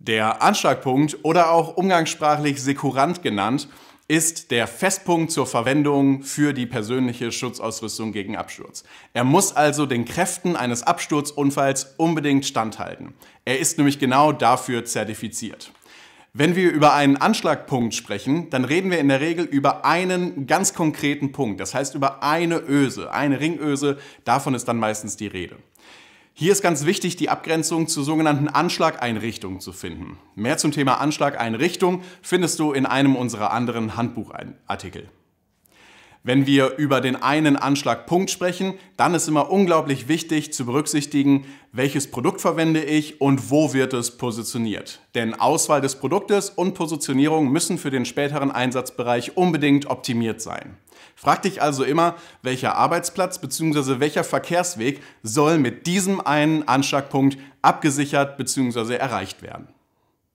Der Anschlagpunkt oder auch umgangssprachlich Sekurant genannt, ist der Festpunkt zur Verwendung für die persönliche Schutzausrüstung gegen Absturz. Er muss also den Kräften eines Absturzunfalls unbedingt standhalten. Er ist nämlich genau dafür zertifiziert. Wenn wir über einen Anschlagpunkt sprechen, dann reden wir in der Regel über einen ganz konkreten Punkt, das heißt über eine Öse, eine Ringöse, davon ist dann meistens die Rede. Hier ist ganz wichtig, die Abgrenzung zu sogenannten Anschlageinrichtungen zu finden. Mehr zum Thema Anschlageinrichtung findest du in einem unserer anderen Handbuchartikel. Wenn wir über den einen Anschlagpunkt sprechen, dann ist immer unglaublich wichtig zu berücksichtigen, welches Produkt verwende ich und wo wird es positioniert. Denn Auswahl des Produktes und Positionierung müssen für den späteren Einsatzbereich unbedingt optimiert sein. Frag dich also immer, welcher Arbeitsplatz bzw. welcher Verkehrsweg soll mit diesem einen Anschlagpunkt abgesichert bzw. erreicht werden.